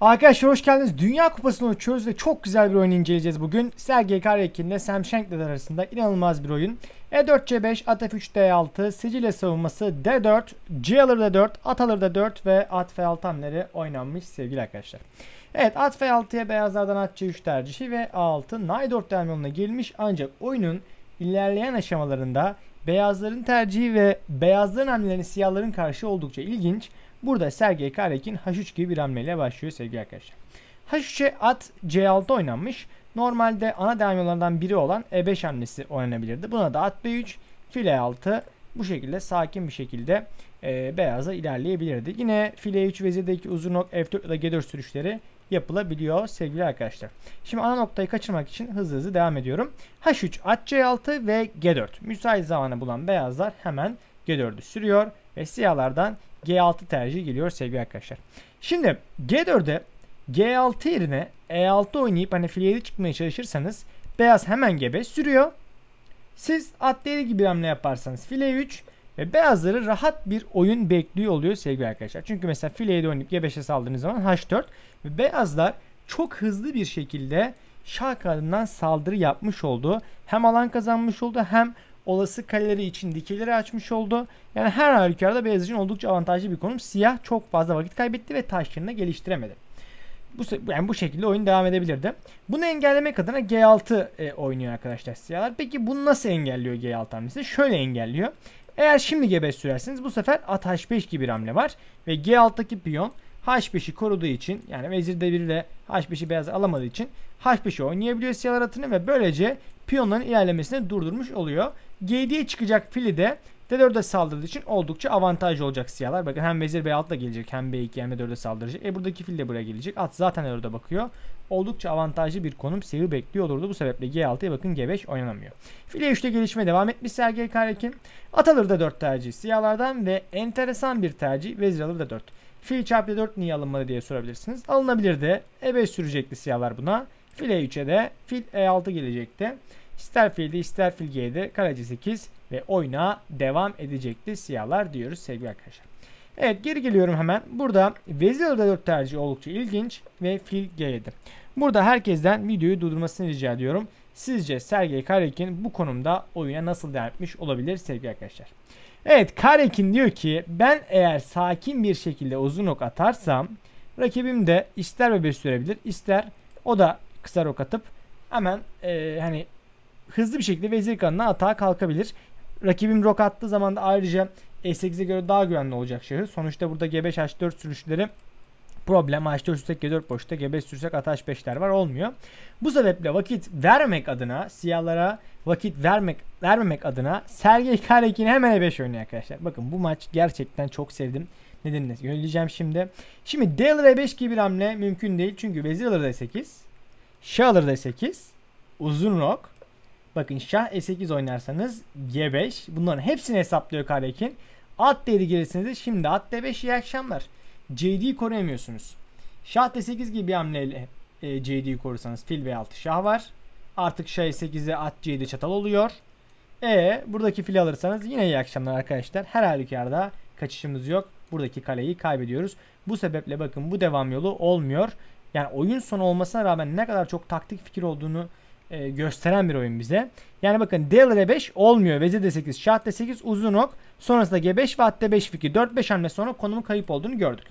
Arkadaşlar hoş geldiniz. Dünya Kupası'nı uçuyoruz ve çok güzel bir oyun inceleyeceğiz bugün. Sergey Karyakin ile Sam Shankler arasında inanılmaz bir oyun. E4 C5, atf 3 D6, Sicilya savunması D4, C alır D4, at alır D4 ve at F6 hamleri oynanmış sevgili arkadaşlar. Evet at F6'ya beyazlardan at C3 tercihi ve A6 N4 terminalına girmiş ancak oyunun ilerleyen aşamalarında beyazların tercihi ve beyazların hamlelerinin siyahların karşı oldukça ilginç. Burada Sergey Karekin H3 gibi bir hamleyle başlıyor sevgili arkadaşlar. H3'e at C6 oynanmış. Normalde ana daimyolardan biri olan E5 hamlesi oynanabilirdi. Buna da at B3, file E6 bu şekilde sakin bir şekilde e, beyaza ilerleyebilirdi. Yine file 3 vezirdeki uzun ok F4 ya da G4 sürüşleri yapılabiliyor sevgili arkadaşlar. Şimdi ana noktayı kaçırmak için hızlı hızlı devam ediyorum. H3, at C6 ve G4. Müsait zamanı bulan beyazlar hemen G4'ü sürüyor ve siyahlardan G6 tercihi geliyor sevgili arkadaşlar. Şimdi g 4de G6 yerine E6 oynayıp hani 7 çıkmaya çalışırsanız beyaz hemen G5 sürüyor. Siz at D7 gibi hamle yaparsanız file 3 ve beyazları rahat bir oyun bekliyor oluyor sevgili arkadaşlar. Çünkü mesela file 7 oynayıp G5'e saldığınız zaman H4 ve beyazlar çok hızlı bir şekilde şah kanadından saldırı yapmış oldu. Hem alan kazanmış oldu hem olası kaleleri için dikeyleri açmış oldu. Yani her halükarda beyaz için oldukça avantajlı bir konum. Siyah çok fazla vakit kaybetti ve taş yerine geliştiremedi. Bu, yani bu şekilde oyun devam edebilirdi. Bunu engellemek adına G6 e, oynuyor arkadaşlar siyahlar. Peki bunu nasıl engelliyor G6 hamlesi? Şöyle engelliyor. Eğer şimdi G5 sürerseniz bu sefer at H5 gibi bir hamle var. Ve G6'daki piyon H5'i koruduğu için yani vezir de 1 ile H5'i beyaz alamadığı için H5'i oynayabiliyor siyahlar atını ve böylece piyonların ilerlemesini durdurmuş oluyor. G7'ye çıkacak fili de D4'e saldırdığı için oldukça avantajlı olacak siyahlar. Bakın hem vezir B6 da gelecek hem B2 hem d 4'e saldıracak. E buradaki fil de buraya gelecek. At zaten orada bakıyor. Oldukça avantajlı bir konum siyahı bekliyor olurdu. Bu sebeple G6'ya bakın G5 oynanamıyor. Fil E3'te gelişme devam etmiş Sergey Karekin. At alır da 4 tercih siyahlardan ve enteresan bir tercih vezir alır da 4. Fil çarpı 4 niye alınmadı diye sorabilirsiniz. Alınabilirdi. E5 sürecekti siyahlar buna. Fil E3'e de fil E6 gelecekti. İster fil filde ister fil G'de kale 8 ve oyuna devam edecekti siyahlar diyoruz sevgili arkadaşlar. Evet geri geliyorum hemen. Burada vezir D4 tercihi oldukça ilginç ve fil G7. Burada herkesten videoyu durdurmasını rica ediyorum. Sizce Sergey Karekin bu konumda oyuna nasıl devam etmiş olabilir sevgili arkadaşlar? Evet Karekin diyor ki ben eğer sakin bir şekilde uzun ok atarsam rakibim de ister ve 5 sürebilir ister o da kısa rok atıp hemen e, hani hızlı bir şekilde vezir kanına atağa kalkabilir. Rakibim rok attığı zaman da ayrıca E8'e göre daha güvenli olacak şahı. Sonuçta burada G5 H4 sürüşleri problem. H4 sürsek G4 boşta G5 sürsek ataş H5'ler var olmuyor. Bu sebeple vakit vermek adına siyahlara vakit vermek vermemek adına Sergey Karekin hemen E5 oynuyor arkadaşlar. Bakın bu maç gerçekten çok sevdim. Nedenini söyleyeceğim şimdi. Şimdi D5 e gibi bir hamle mümkün değil. Çünkü vezir alır D8. Şah alır D8. Uzun rok. Bakın şah E8 oynarsanız G5. Bunların hepsini hesaplıyor Karekin. At D7 gelirsiniz şimdi at D5 iyi akşamlar. CD'yi koruyamıyorsunuz. Şah D8 gibi bir hamleyle e, CD'yi korursanız fil B6 şah var. Artık şah E8'e at C7 çatal oluyor. E buradaki fil alırsanız yine iyi akşamlar arkadaşlar. Her halükarda kaçışımız yok. Buradaki kaleyi kaybediyoruz. Bu sebeple bakın bu devam yolu olmuyor. Yani oyun sonu olmasına rağmen ne kadar çok taktik fikir olduğunu e, gösteren bir oyun bize. Yani bakın d R5 olmuyor. Vezir D8, Şah D8, uzun ok. Sonrasında G5 ve at D5 fikir 4-5 hamle sonra konumu kayıp olduğunu gördük.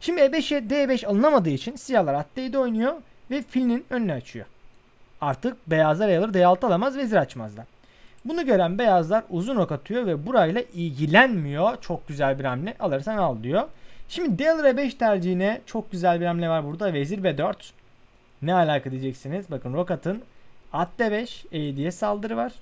Şimdi E5'e D5 alınamadığı için siyahlar at D7 oynuyor ve filinin önünü açıyor. Artık beyazlar alır D6 alamaz vezir açmazlar. Bunu gören beyazlar uzun ok atıyor ve burayla ilgilenmiyor. Çok güzel bir hamle alırsan al diyor. Şimdi Delre 5 tercihine çok güzel bir hamle var burada. Vezir B4. Ne alaka diyeceksiniz. Bakın Rokat'ın at D5 AD'ye saldırı var.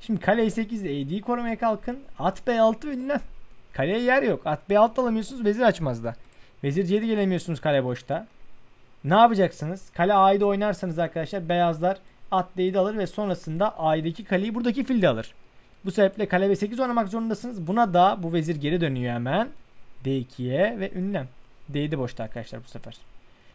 Şimdi kale 8 ile AD'yi korumaya kalkın. At B6 bilmem. Kaleye yer yok. At B6 alamıyorsunuz. Vezir açmaz da. Vezir C7 gelemiyorsunuz kale boşta. Ne yapacaksınız? Kale A'da oynarsanız arkadaşlar beyazlar at D'yi alır ve sonrasında A'daki kaleyi buradaki fil alır. Bu sebeple kale B8 oynamak zorundasınız. Buna da bu vezir geri dönüyor hemen. D2'ye ve ünlem. D'di boşta arkadaşlar bu sefer.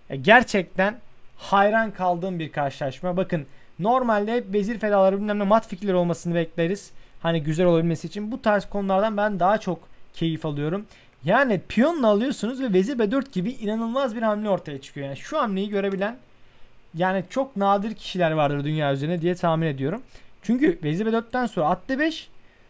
Ya e, gerçekten hayran kaldığım bir karşılaşma. Bakın normalde hep vezir fedaları bilmem ne mat fikirleri olmasını bekleriz. Hani güzel olabilmesi için. Bu tarz konulardan ben daha çok keyif alıyorum. Yani piyonla alıyorsunuz ve vezir B4 gibi inanılmaz bir hamle ortaya çıkıyor. Yani şu hamleyi görebilen yani çok nadir kişiler vardır dünya üzerinde diye tahmin ediyorum. Çünkü vezir B4'ten sonra at D5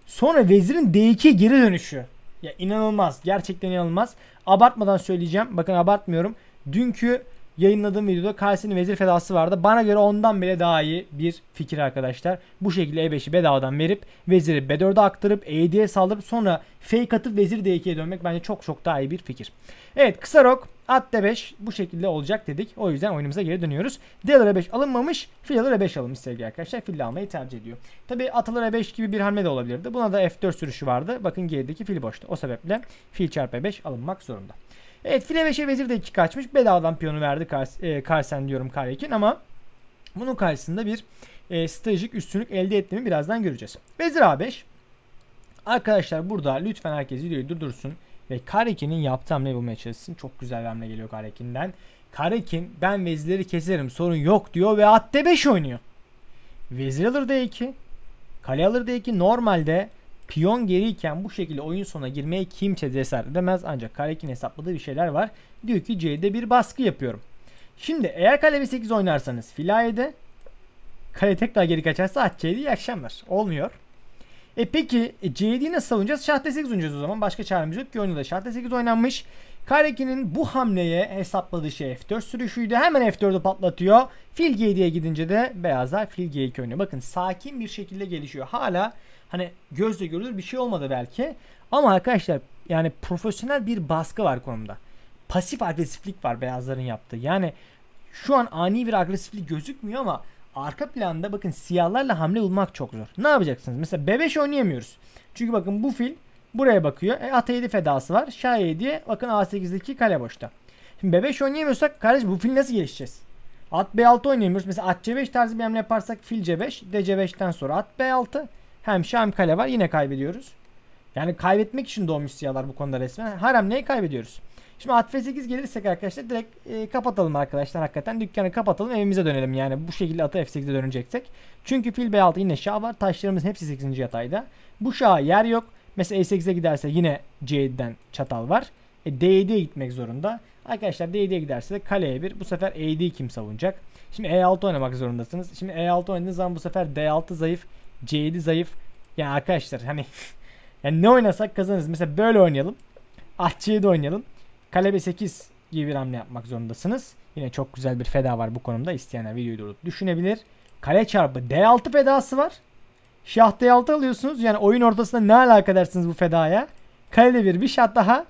sonra vezirin D2'ye geri dönüşü. Ya inanılmaz. Gerçekten inanılmaz. Abartmadan söyleyeceğim. Bakın abartmıyorum. Dünkü yayınladığım videoda Kayseri'nin vezir fedası vardı. Bana göre ondan bile daha iyi bir fikir arkadaşlar. Bu şekilde E5'i bedavadan verip veziri B4'e aktarıp E7'ye saldırıp sonra fake atıp vezir D2'ye dönmek bence çok çok daha iyi bir fikir. Evet kısa rok at D5 bu şekilde olacak dedik. O yüzden oyunumuza geri dönüyoruz. Dealer 5 e alınmamış. Fil alır E5 alınmış sevgili arkadaşlar. Fil almayı tercih ediyor. Tabi at atılır E5 gibi bir hamle de olabilirdi. Buna da F4 sürüşü vardı. Bakın gerideki fil boştu. O sebeple fil çarpı E5 alınmak zorunda. Evet file 5'e şey vezir de 2 kaçmış. Bedavadan piyonu verdi Kars, e, Karsen diyorum Karyekin ama bunun karşısında bir e, stratejik üstünlük elde ettiğimi birazdan göreceğiz. Vezir A5. Arkadaşlar burada lütfen herkes videoyu durdursun ve Karekin'in yaptığı hamle bulmaya çalışsın. Çok güzel bir hamle geliyor Karekin'den. Karekin ben vezirleri keserim sorun yok diyor ve at D5 oynuyor. Vezir alır D2. Kale alır D2. Normalde Piyon geriyken bu şekilde oyun sona girmeye kimse cesaret edemez ancak Karek'in hesapladığı bir şeyler var. Diyor ki C'de bir baskı yapıyorum. Şimdi eğer kale B8 oynarsanız filayede kale tekrar geri kaçarsa at C7 iyi akşamlar. Olmuyor. E peki e, C7'yi nasıl savunacağız? Şah D8 oynayacağız o zaman. Başka çaremiz yok ki oyunda da Şah D8 oynanmış. Kareki'nin bu hamleye hesapladığı şey F4 sürüşüydü. Hemen F4'ü patlatıyor. Fil G7'ye gidince de beyazlar fil G2 oynuyor. Bakın sakin bir şekilde gelişiyor. Hala Hani gözle görülür bir şey olmadı belki. Ama arkadaşlar yani profesyonel bir baskı var konumda. Pasif agresiflik var beyazların yaptığı. Yani şu an ani bir agresiflik gözükmüyor ama arka planda bakın siyahlarla hamle bulmak çok zor. Ne yapacaksınız? Mesela B5 oynayamıyoruz. Çünkü bakın bu fil buraya bakıyor. E, at 7 fedası var. Şah 7 bakın A8'deki kale boşta. Şimdi B5 oynayamıyorsak kardeş bu fil nasıl gelişeceğiz? At B6 oynayamıyoruz. Mesela at C5 tarzı bir hamle yaparsak fil C5, D C5'ten sonra at B6. Hem şah hem kale var. Yine kaybediyoruz. Yani kaybetmek için doğmuş siyahlar bu konuda resmen. Harem neyi kaybediyoruz? Şimdi atfe 8 gelirsek arkadaşlar direkt e, kapatalım arkadaşlar. Hakikaten dükkanı kapatalım evimize dönelim. Yani bu şekilde atı f8'e döneceksek. Çünkü fil b6 yine şah var. Taşlarımızın hepsi 8. yatayda. Bu şaha yer yok. Mesela e8'e giderse yine c7'den çatal var. E, d7'ye gitmek zorunda. Arkadaşlar d7'ye giderse de kaleye 1. Bu sefer e7'yi kim savunacak? Şimdi e6 oynamak zorundasınız. Şimdi e6 oynadığınız zaman bu sefer d6 zayıf. C7 zayıf. Yani arkadaşlar hani yani ne oynasak kazanırız. Mesela böyle oynayalım. At ah, C7 oynayalım. Kale B8 gibi bir hamle yapmak zorundasınız. Yine çok güzel bir feda var bu konumda. İsteyenler videoyu durup düşünebilir. Kale çarpı D6 fedası var. Şah D6 alıyorsunuz. Yani oyun ortasında ne alakadarsınız bu fedaya? Kalede bir bir şah daha.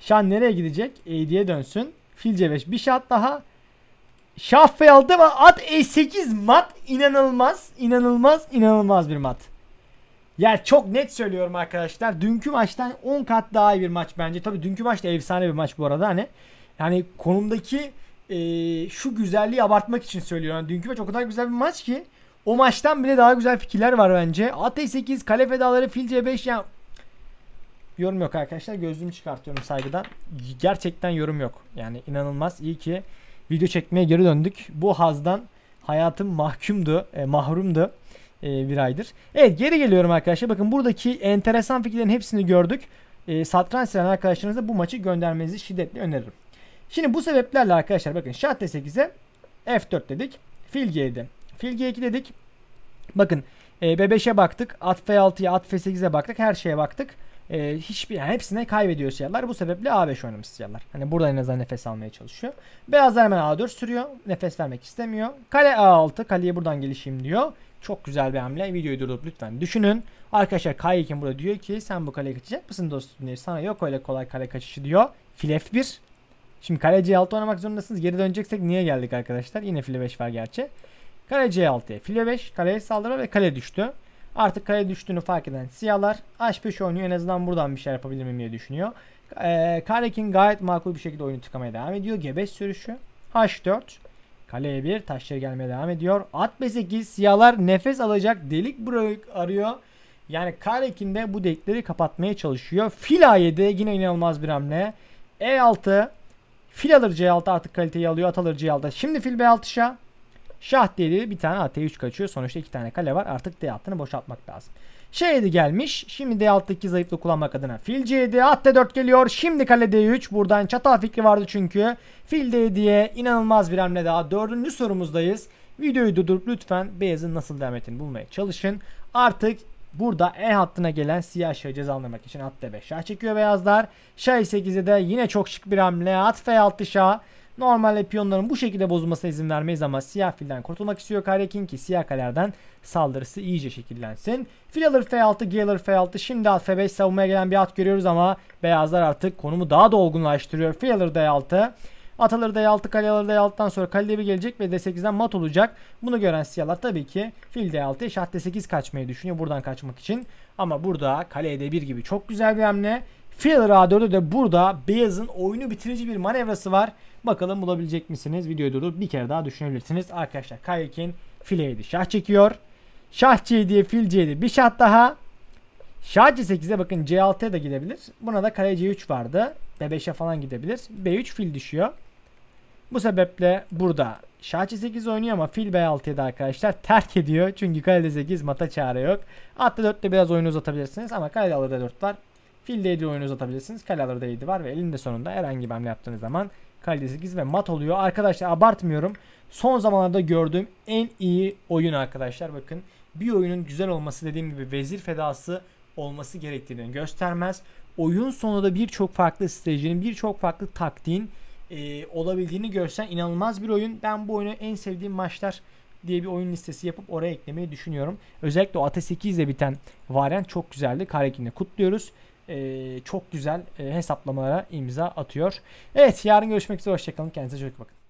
Şah nereye gidecek? E diye dönsün. Fil C5 bir şah daha. Şah aldı ve at E8 mat inanılmaz inanılmaz inanılmaz bir mat. Yani çok net söylüyorum arkadaşlar. Dünkü maçtan 10 kat daha iyi bir maç bence. Tabi dünkü maç da efsane bir maç bu arada hani. Yani konumdaki e, şu güzelliği abartmak için söylüyorum. Yani dünkü maç o kadar güzel bir maç ki o maçtan bile daha güzel fikirler var bence. At E8, kale fedaları, fil C5 yani yorum yok arkadaşlar. Gözlüğümü çıkartıyorum saygıdan. Gerçekten yorum yok. Yani inanılmaz. iyi ki video çekmeye geri döndük. Bu hazdan hayatım mahkumdu, e, mahrumdu e, bir aydır. Evet geri geliyorum arkadaşlar. Bakın buradaki enteresan fikirlerin hepsini gördük. E, satranç seven arkadaşlarınıza bu maçı göndermenizi şiddetle öneririm. Şimdi bu sebeplerle arkadaşlar bakın şah d8'e f4 dedik. Fil g7. Fil g2 dedik. Bakın e, b5'e baktık. At f6'ya at f8'e baktık. Her şeye baktık e, hiçbir yani hepsine kaybediyor siyahlar. Bu sebeple A5 oynamış siyahlar. Hani burada en azından nefes almaya çalışıyor. Beyazlar hemen A4 sürüyor. Nefes vermek istemiyor. Kale A6. Kaleye buradan gelişeyim diyor. Çok güzel bir hamle. Videoyu durdurup lütfen düşünün. Arkadaşlar Kayık'ın burada diyor ki sen bu kaleye kaçacak mısın dostum diyor. Sana yok öyle kolay kale kaçışı diyor. Fil F1. Şimdi kale C6 oynamak zorundasınız. Geri döneceksek niye geldik arkadaşlar? Yine fil 5 var gerçi. Kale C6'ya fil 5 kaleye saldırı ve kale düştü. Artık kale düştüğünü fark eden siyahlar H5 oynuyor. En azından buradan bir şeyler yapabilir miyim diye düşünüyor. Ee, Karekin gayet makul bir şekilde oyunu tıkamaya devam ediyor. G5 sürüşü. H4. Kaleye 1. Taşları gelmeye devam ediyor. At B8. Siyahlar nefes alacak delik arıyor. Yani Karekin de bu delikleri kapatmaya çalışıyor. Fil A7 yine inanılmaz bir hamle. E6. Fil alır C6 artık kaliteyi alıyor. At alır C6. Şimdi fil B6 şah. Şah d bir tane AT3 kaçıyor. Sonuçta iki tane kale var. Artık D altını boşaltmak lazım. Şehidi gelmiş. Şimdi D6'daki zayıflığı kullanmak adına fil C7. At D4 geliyor. Şimdi kale D3. Buradan çatal fikri vardı çünkü. Fil D7'ye inanılmaz bir hamle daha. Dördüncü sorumuzdayız. Videoyu durdurup lütfen beyazın nasıl devam ettiğini bulmaya çalışın. Artık burada E hattına gelen siyah şahı cezalandırmak için at D5 şah çekiyor beyazlar. Şah 8'e de yine çok şık bir hamle. At F6 şah. Normalde piyonların bu şekilde bozulmasına izin vermeyiz ama siyah filden kurtulmak istiyor karekin ki siyah kalerden saldırısı iyice şekillensin. Fil alır F6, G alır F6. Şimdi at F5 savunmaya gelen bir at görüyoruz ama beyazlar artık konumu daha da olgunlaştırıyor. Fil alır D6. At alır D6, kale alır D6'dan sonra kale bir gelecek ve D8'den mat olacak. Bunu gören siyahlar tabii ki fil D6'ya şah D8 kaçmayı düşünüyor buradan kaçmak için. Ama burada kale D1 gibi çok güzel bir hamle. Fil A4'de de burada beyazın oyunu bitirici bir manevrası var. Bakalım bulabilecek misiniz? Videoyu durup bir kere daha düşünebilirsiniz. Arkadaşlar Kayek'in file şah çekiyor. Şah c diye fil C7 bir şah daha. Şah C8'e bakın C6'ya da gidebilir. Buna da kale C3 vardı. B5'e falan gidebilir. B3 fil düşüyor. Bu sebeple burada Şah C8 oynuyor ama fil B6'yı da arkadaşlar terk ediyor. Çünkü kale D8 mata çare yok. Atta 4'te biraz oyunu uzatabilirsiniz ama kale alır D4 var. Fil D7 oyunu uzatabilirsiniz. Kalaları D7 var ve elinde sonunda herhangi bir hamle yaptığınız zaman kale 8 ve mat oluyor. Arkadaşlar abartmıyorum. Son zamanlarda gördüğüm en iyi oyun arkadaşlar. Bakın bir oyunun güzel olması dediğim gibi vezir fedası olması gerektiğini göstermez. Oyun sonunda birçok farklı stratejinin, birçok farklı taktiğin e, olabildiğini görsen inanılmaz bir oyun. Ben bu oyunu en sevdiğim maçlar diye bir oyun listesi yapıp oraya eklemeyi düşünüyorum. Özellikle o AT8 ile biten variant çok güzeldi. Karekin'le kutluyoruz e, çok güzel e, hesaplamalara imza atıyor. Evet yarın görüşmek üzere. Hoşçakalın. Kendinize çok iyi bakın.